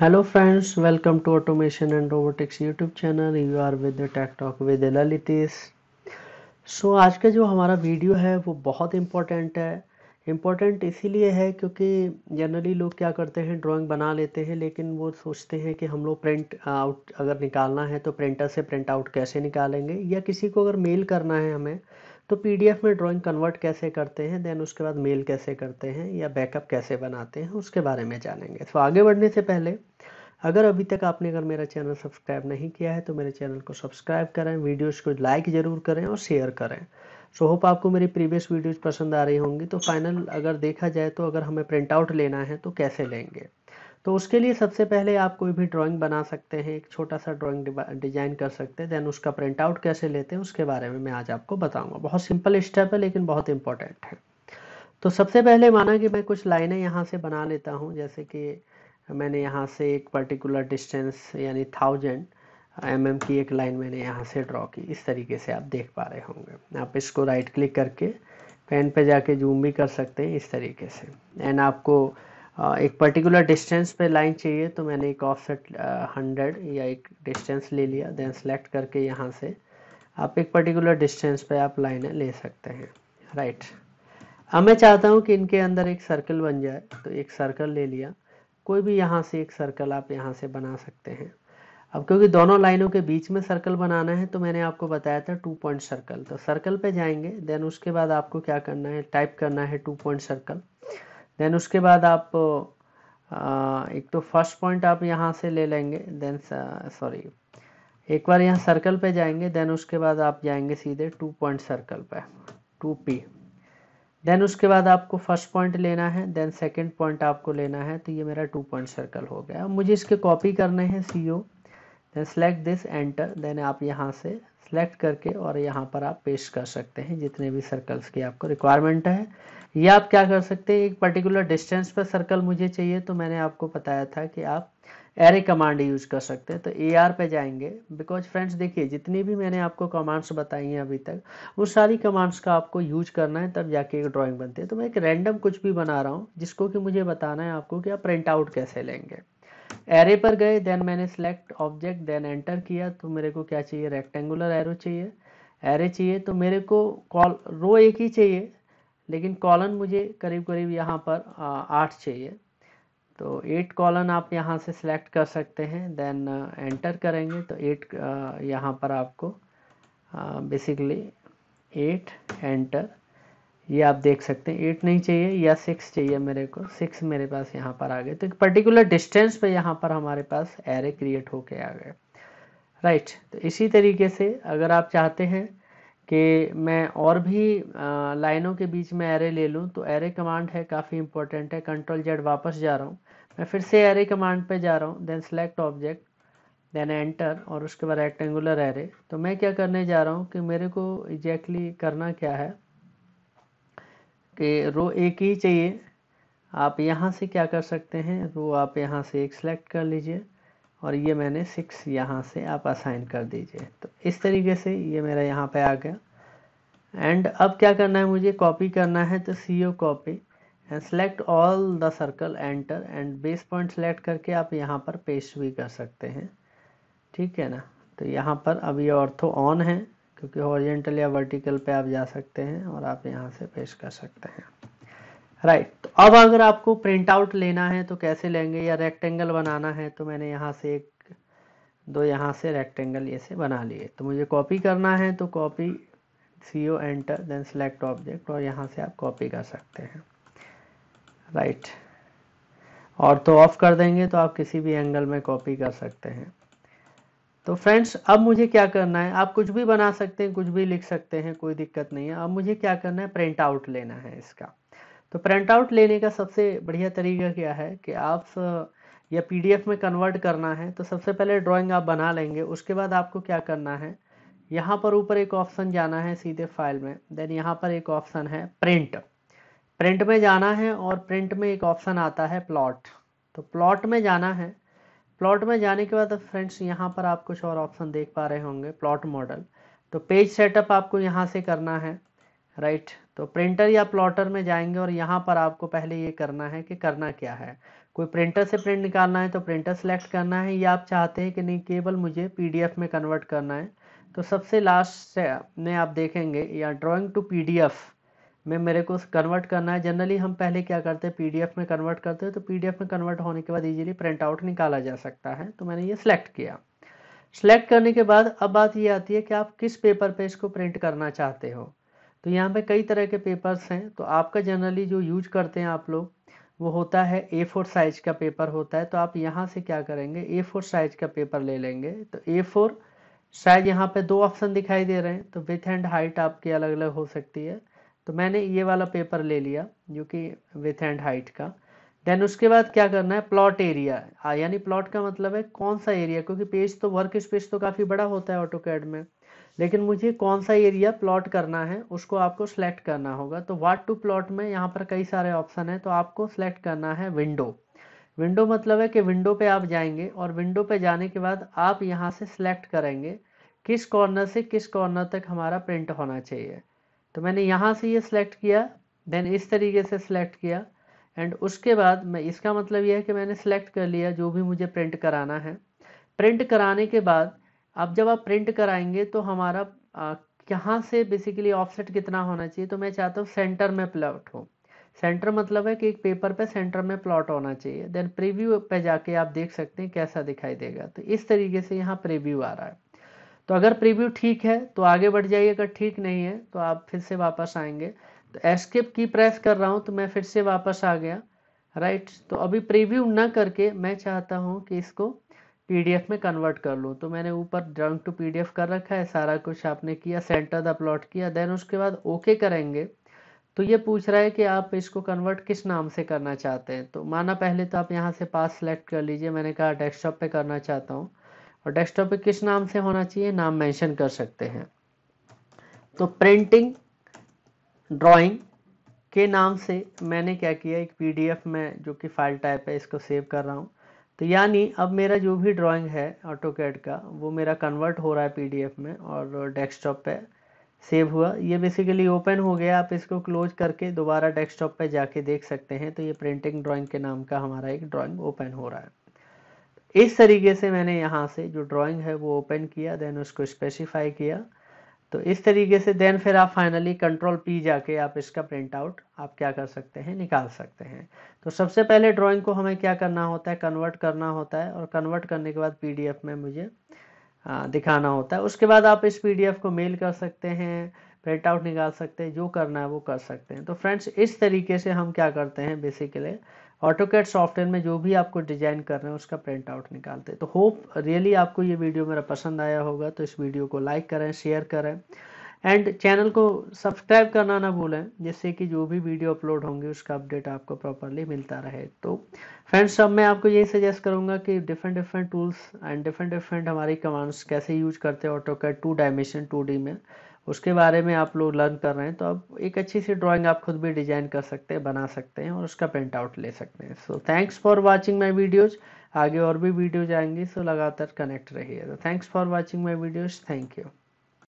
Hello friends welcome to automation and robotics YouTube channel you are with the talk with with so आज का जो हमारा video है वो बहुत इम्पोर्टेंट है इम्पोर्टेंट इसीलिए है क्योंकि जनरली लोग क्या करते हैं ड्राइंग बना लेते हैं लेकिन वो सोचते हैं कि हम लोग प्रिंट आउट अगर निकालना है तो प्रिंटर से प्रिंट आउट कैसे निकालेंगे या किसी को अगर मेल करना है हमें तो पीडीएफ में ड्राइंग कन्वर्ट कैसे करते हैं देन उसके बाद मेल कैसे करते हैं या बैकअप कैसे बनाते हैं उसके बारे में जानेंगे तो आगे बढ़ने से पहले अगर अभी तक आपने अगर मेरा चैनल सब्सक्राइब नहीं किया है तो मेरे चैनल को सब्सक्राइब करें वीडियोस को लाइक ज़रूर करें और शेयर करें सो होप आपको मेरी प्रीवियस वीडियोस पसंद आ रही होंगी तो फाइनल अगर देखा जाए तो अगर हमें प्रिंट आउट लेना है तो कैसे लेंगे तो उसके लिए सबसे पहले आप कोई भी ड्राइंग बना सकते हैं एक छोटा सा ड्राइंग डिजाइन कर सकते हैं देन उसका प्रिंट आउट कैसे लेते हैं उसके बारे में मैं आज आपको बताऊंगा बहुत सिंपल स्टेप है लेकिन बहुत इंपॉर्टेंट है तो सबसे पहले माना कि मैं कुछ लाइनें यहाँ से बना लेता हूँ जैसे कि मैंने यहाँ से एक पर्टिकुलर डिस्टेंस यानी थाउजेंड एम mm की एक लाइन मैंने यहाँ से ड्रॉ की इस तरीके से आप देख पा रहे होंगे आप इसको राइट क्लिक करके पेन पे जाके जूम भी कर सकते हैं इस तरीके से एंड आपको एक पर्टिकुलर डिस्टेंस पे लाइन चाहिए तो मैंने एक ऑफसेट हंड्रेड या एक डिस्टेंस ले लिया देन सेलेक्ट करके यहाँ से आप एक पर्टिकुलर डिस्टेंस पे आप लाइनें ले सकते हैं राइट अब मैं चाहता हूँ कि इनके अंदर एक सर्कल बन जाए तो एक सर्कल ले लिया कोई भी यहाँ से एक सर्कल आप यहाँ से बना सकते हैं अब क्योंकि दोनों लाइनों के बीच में सर्कल बनाना है तो मैंने आपको बताया था टू पॉइंट सर्कल तो सर्कल पे जाएंगे देन उसके बाद आपको क्या करना है टाइप करना है टू पॉइंट सर्कल देन उसके बाद आप एक तो फर्स्ट पॉइंट आप यहाँ से ले लेंगे देन सॉरी एक बार यहाँ सर्कल पे जाएंगे देन उसके बाद आप जाएंगे सीधे टू पॉइंट सर्कल पे टू पी देन उसके बाद आपको फर्स्ट पॉइंट लेना है देन सेकंड पॉइंट आपको लेना है तो ये मेरा टू पॉइंट सर्कल हो गया अब मुझे इसके कॉपी करने हैं C O then select this enter then आप यहाँ से सेलेक्ट करके और यहाँ पर आप पेश कर सकते हैं जितने भी सर्कल्स की आपको रिक्वायरमेंट है या आप क्या कर सकते हैं एक पर्टिकुलर डिस्टेंस पर सर्कल मुझे चाहिए तो मैंने आपको बताया था कि आप एरे कमांड यूज कर सकते हैं तो ए आर पे जाएंगे बिकॉज फ्रेंड्स देखिए जितनी भी मैंने आपको कमांड्स बताई हैं अभी तक वो सारी कमांड्स का आपको यूज करना है तब जाके एक ड्राइंग बनती है तो मैं एक रैंडम कुछ भी बना रहा हूँ जिसको कि मुझे बताना है आपको कि आप प्रिंट आउट कैसे लेंगे एरे पर गए देन मैंने सेलेक्ट ऑब्जेक्ट देन एंटर किया तो मेरे को क्या चाहिए रेक्टेंगुलर एरो चाहिए एरे चाहिए तो मेरे को कॉल रो एक ही चाहिए लेकिन कॉलन मुझे करीब करीब यहाँ पर आठ चाहिए तो एट कॉलन आप यहाँ से सिलेक्ट कर सकते हैं देन एंटर uh, करेंगे तो एट uh, यहाँ पर आपको बेसिकली एट एंटर ये आप देख सकते हैं एट नहीं चाहिए या सिक्स चाहिए मेरे को सिक्स मेरे पास यहाँ पर आ गए तो एक पर्टिकुलर डिस्टेंस पे यहाँ पर हमारे पास एरे क्रिएट होके आ गए राइट right. तो इसी तरीके से अगर आप चाहते हैं कि मैं और भी लाइनों के बीच में एरे ले लूँ तो एरे कमांड है काफ़ी इंपॉर्टेंट है कंट्रोल जेड वापस जा रहा हूँ मैं फिर से एरे कमांड पे जा रहा हूँ then select object then enter और उसके बाद रेक्टेंगुलर एरे तो मैं क्या करने जा रहा हूँ कि मेरे को एग्जैक्टली exactly करना क्या है कि रो एक ही चाहिए आप यहाँ से क्या कर सकते हैं रो आप यहाँ से एक सेलेक्ट कर लीजिए और ये मैंने सिक्स यहाँ से आप असाइन कर दीजिए तो इस तरीके से ये मेरा यहाँ पे आ गया एंड अब क्या करना है मुझे कॉपी करना है तो C O copy and select all the circle enter and base point select करके आप यहाँ पर पेस्ट भी कर सकते हैं ठीक है ना तो यहाँ पर अब ये ऑर्थो ऑन है क्योंकि हॉरिजेंटल या वर्टिकल पे आप जा सकते हैं और आप यहाँ से पेश कर सकते हैं राइट right. अब अगर आपको प्रिंट आउट लेना है तो कैसे लेंगे या रेक्टेंगल बनाना है तो मैंने यहाँ से एक दो यहाँ से रेक्टेंगल ये से बना लिए तो मुझे कॉपी करना है तो copy C O enter then select object और यहाँ से आप कॉपी कर सकते हैं राइट और तो ऑफ कर देंगे तो आप किसी भी एंगल में कॉपी कर सकते हैं तो फ्रेंड्स अब मुझे क्या करना है आप कुछ भी बना सकते हैं कुछ भी लिख सकते हैं कोई दिक्कत नहीं है अब मुझे क्या करना है प्रिंट आउट लेना है इसका तो प्रिंट आउट लेने का सबसे बढ़िया तरीका क्या है कि आप या पीडीएफ में कन्वर्ट करना है तो सबसे पहले ड्राइंग आप बना लेंगे उसके बाद आपको क्या करना है यहाँ पर ऊपर एक ऑप्शन जाना है सीधे फाइल में देन यहाँ पर एक ऑप्शन है प्रिंट प्रिंट में जाना है और प्रिंट में एक ऑप्शन आता है प्लॉट तो प्लॉट में जाना है प्लॉट में जाने के बाद फ्रेंड्स यहाँ पर आप कुछ और ऑप्शन देख पा रहे होंगे प्लॉट मॉडल तो पेज सेटअप आपको यहाँ से करना है राइट तो प्रिंटर या प्लॉटर में जाएंगे और यहाँ पर आपको पहले ये करना है कि करना क्या है कोई प्रिंटर से प्रिंट निकालना है तो प्रिंटर सेलेक्ट करना है या आप चाहते हैं कि नहीं केवल मुझे पीडीएफ में कन्वर्ट करना है तो सबसे लास्ट से में आप देखेंगे या ड्राइंग टू पीडीएफ में मेरे को कन्वर्ट करना है जनरली हम पहले क्या करते हैं पीडीएफ में कन्वर्ट करते हैं तो पीडीएफ में कन्वर्ट होने के बाद इजीली प्रिंट आउट निकाला जा सकता है तो मैंने ये सिलेक्ट किया सिलेक्ट करने के बाद अब बात ये आती है कि आप किस पेपर पे इसको प्रिंट करना चाहते हो तो यहाँ पे कई तरह के पेपर्स हैं तो आपका जनरली जो यूज करते हैं आप लोग वो होता है ए फोर साइज का पेपर होता है तो आप यहाँ से क्या करेंगे ए फोर साइज का पेपर ले लेंगे तो ए फोर साइज यहाँ पे दो ऑप्शन दिखाई दे रहे हैं तो विथ एंड हाइट आपकी अलग अलग हो सकती है तो मैंने ये वाला पेपर ले लिया जो कि विथ एंड हाइट का देन उसके बाद क्या करना है प्लॉट एरिया यानी प्लॉट का मतलब है कौन सा एरिया क्योंकि पेज तो वर्क स्पेस तो काफ़ी बड़ा होता है ऑटो कैड में लेकिन मुझे कौन सा एरिया प्लॉट करना है उसको आपको सेलेक्ट करना होगा तो वाट टू प्लॉट में यहाँ पर कई सारे ऑप्शन हैं तो आपको सेलेक्ट करना है विंडो विंडो मतलब है कि विंडो पे आप जाएंगे और विंडो पे जाने के बाद आप यहाँ से सिलेक्ट करेंगे किस कॉर्नर से किस कॉर्नर तक हमारा प्रिंट होना चाहिए तो मैंने यहाँ से ये यह सिलेक्ट किया देन इस तरीके से सिलेक्ट किया एंड उसके बाद मैं इसका मतलब यह है कि मैंने सिलेक्ट कर लिया जो भी मुझे प्रिंट कराना है प्रिंट कराने के बाद अब जब आप प्रिंट कराएंगे तो हमारा यहाँ से बेसिकली ऑफसेट कितना होना चाहिए तो मैं चाहता हूँ सेंटर में प्लॉट हो सेंटर मतलब है कि एक पेपर पे सेंटर में प्लॉट होना चाहिए देन प्रीव्यू पे जाके आप देख सकते हैं कैसा दिखाई देगा तो इस तरीके से यहाँ प्रीव्यू आ रहा है तो अगर प्रीव्यू ठीक है तो आगे बढ़ जाइए अगर ठीक नहीं है तो आप फिर से वापस आएंगे तो एस्केप की प्रेस कर रहा हूँ तो मैं फिर से वापस आ गया राइट तो अभी प्रीव्यू ना करके मैं चाहता हूँ कि इसको पीडीएफ में कन्वर्ट कर लूँ तो मैंने ऊपर डंक टू पीडीएफ कर रखा है सारा कुछ आपने किया सेंटर द प्लॉट किया देन उसके बाद ओके करेंगे तो ये पूछ रहा है कि आप इसको कन्वर्ट किस नाम से करना चाहते हैं तो माना पहले तो आप यहाँ से पास सेलेक्ट कर लीजिए मैंने कहा डेस्कटॉप पे करना चाहता हूँ और डेस्कटॉप पे किस नाम से होना चाहिए नाम मेंशन कर सकते हैं तो प्रिंटिंग ड्राइंग के नाम से मैंने क्या किया एक पीडीएफ में जो कि फाइल टाइप है इसको सेव कर रहा हूँ तो यानी अब मेरा जो भी ड्राइंग है ऑटो कैड का वो मेरा कन्वर्ट हो रहा है पीडीएफ में और डेस्कटॉप पे सेव हुआ ये बेसिकली ओपन हो गया आप इसको क्लोज करके दोबारा डेस्कटॉप पे जाके देख सकते हैं तो ये प्रिंटिंग ड्राइंग के नाम का हमारा एक ड्राइंग ओपन हो रहा है इस तरीके से मैंने यहाँ से जो ड्राइंग है वो ओपन किया देन उसको स्पेसिफाई किया तो इस तरीके से देन फिर आप फाइनली कंट्रोल पी जाके आप इसका प्रिंट आउट आप क्या कर सकते हैं निकाल सकते हैं तो सबसे पहले ड्राइंग को हमें क्या करना होता है कन्वर्ट करना होता है और कन्वर्ट करने के बाद पीडीएफ में मुझे दिखाना होता है उसके बाद आप इस पीडीएफ को मेल कर सकते हैं प्रिंट आउट निकाल सकते हैं जो करना है वो कर सकते हैं तो फ्रेंड्स इस तरीके से हम क्या करते हैं बेसिकली ऑटोकेट सॉफ्टवेयर में जो भी आपको डिजाइन कर रहे हैं उसका प्रिंट आउट निकालते हैं तो होप रियली आपको ये वीडियो मेरा पसंद आया होगा तो इस वीडियो को लाइक करें शेयर करें एंड चैनल को सब्सक्राइब करना ना भूलें जिससे कि जो भी वीडियो अपलोड होंगे उसका अपडेट आपको प्रॉपरली मिलता रहे तो फ्रेंड्स अब मैं आपको यही सजेस्ट करूंगा कि different different tools and different different हमारी कमांड्स कैसे यूज करते हैं AutoCAD two dimension two D में उसके बारे में आप लोग लर्न कर रहे हैं तो आप एक अच्छी सी ड्राइंग आप खुद भी डिजाइन कर सकते हैं बना सकते हैं और उसका प्रिंट आउट ले सकते हैं so thanks for watching my videos आगे और भी वीडियोज आएंगी सो लगातार कनेक्ट रहिए तो thanks for watching my videos thank you